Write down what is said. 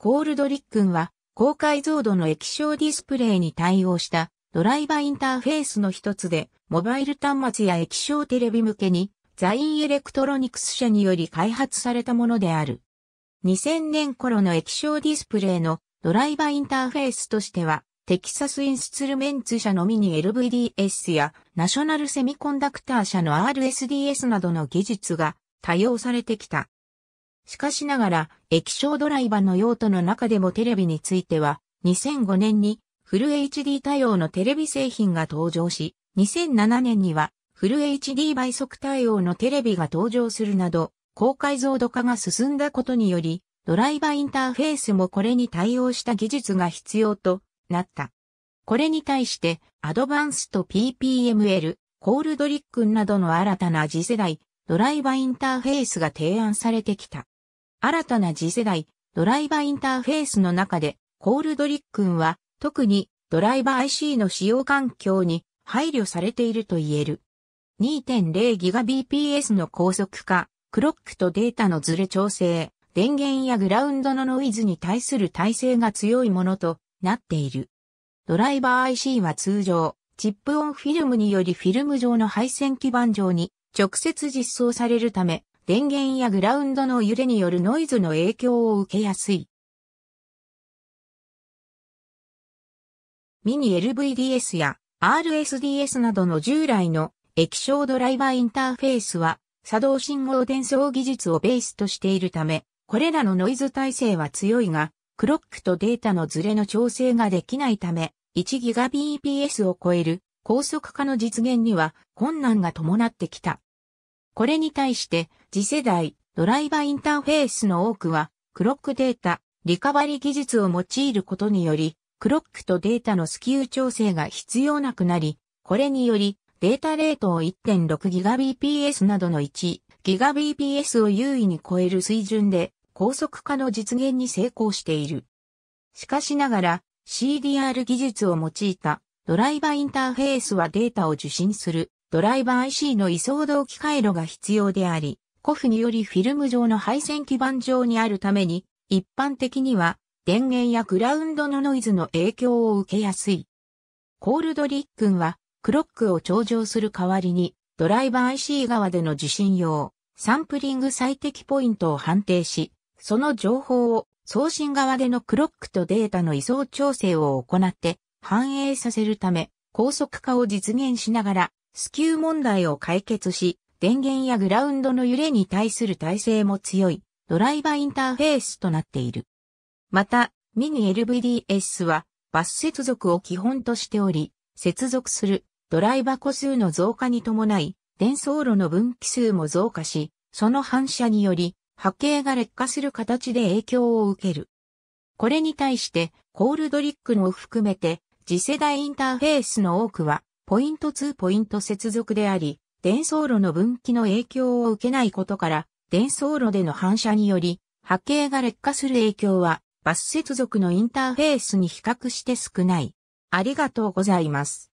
コールドリックンは高解像度の液晶ディスプレイに対応したドライバインターフェースの一つで、モバイル端末や液晶テレビ向けに、ザインエレクトロニクス社により開発されたものである。2000年頃の液晶ディスプレイのドライバインターフェースとしては、テキサスインスツルメンツ社のミニ LVDS やナショナルセミコンダクター社の RSDS などの技術が多用されてきた。しかしながら、液晶ドライバの用途の中でもテレビについては、2005年にフル HD 対応のテレビ製品が登場し、2007年にはフル HD 倍速対応のテレビが登場するなど、高解像度化が進んだことにより、ドライバーインターフェースもこれに対応した技術が必要となった。これに対して、アドバンスと PPML、コールドリックンなどの新たな次世代、ドライバーインターフェースが提案されてきた。新たな次世代、ドライバーインターフェースの中で、コールドリックンは、特にドライバー IC の使用環境に配慮されていると言える。2.0GBps の高速化、クロックとデータのズレ調整、電源やグラウンドのノイズに対する耐性が強いものとなっている。ドライバー IC は通常、チップオンフィルムによりフィルム上の配線基板上に直接実装されるため、電源やグラウンドの揺れによるノイズの影響を受けやすい。ミニ LVDS や RSDS などの従来の液晶ドライバーインターフェースは作動信号伝送技術をベースとしているため、これらのノイズ耐性は強いが、クロックとデータのズレの調整ができないため、1GBps を超える高速化の実現には困難が伴ってきた。これに対して次世代ドライバーインターフェースの多くは、クロックデータ、リカバリ技術を用いることにより、クロックとデータのスキュー調整が必要なくなり、これにより、データレートを 1.6GBps などの 1GBps を優位に超える水準で高速化の実現に成功している。しかしながら CDR 技術を用いたドライバーインターフェースはデータを受信するドライバー IC の移送動機回路が必要であり、コフによりフィルム上の配線基板上にあるために、一般的には電源やグラウンドのノイズの影響を受けやすい。コールドリックンは、クロックを頂上する代わりに、ドライバー IC 側での受信用、サンプリング最適ポイントを判定し、その情報を送信側でのクロックとデータの位相調整を行って反映させるため、高速化を実現しながら、スキュー問題を解決し、電源やグラウンドの揺れに対する耐性も強いドライバーインターフェースとなっている。また、ミニ LVDS はバス接続を基本としており、接続するドライバー個数の増加に伴い、伝送路の分岐数も増加し、その反射により波形が劣化する形で影響を受ける。これに対して、コールドリックも含めて、次世代インターフェースの多くは、ポイント2ポイント接続であり、伝送路の分岐の影響を受けないことから、伝送路での反射により、波形が劣化する影響は、バス接続のインターフェースに比較して少ない。ありがとうございます。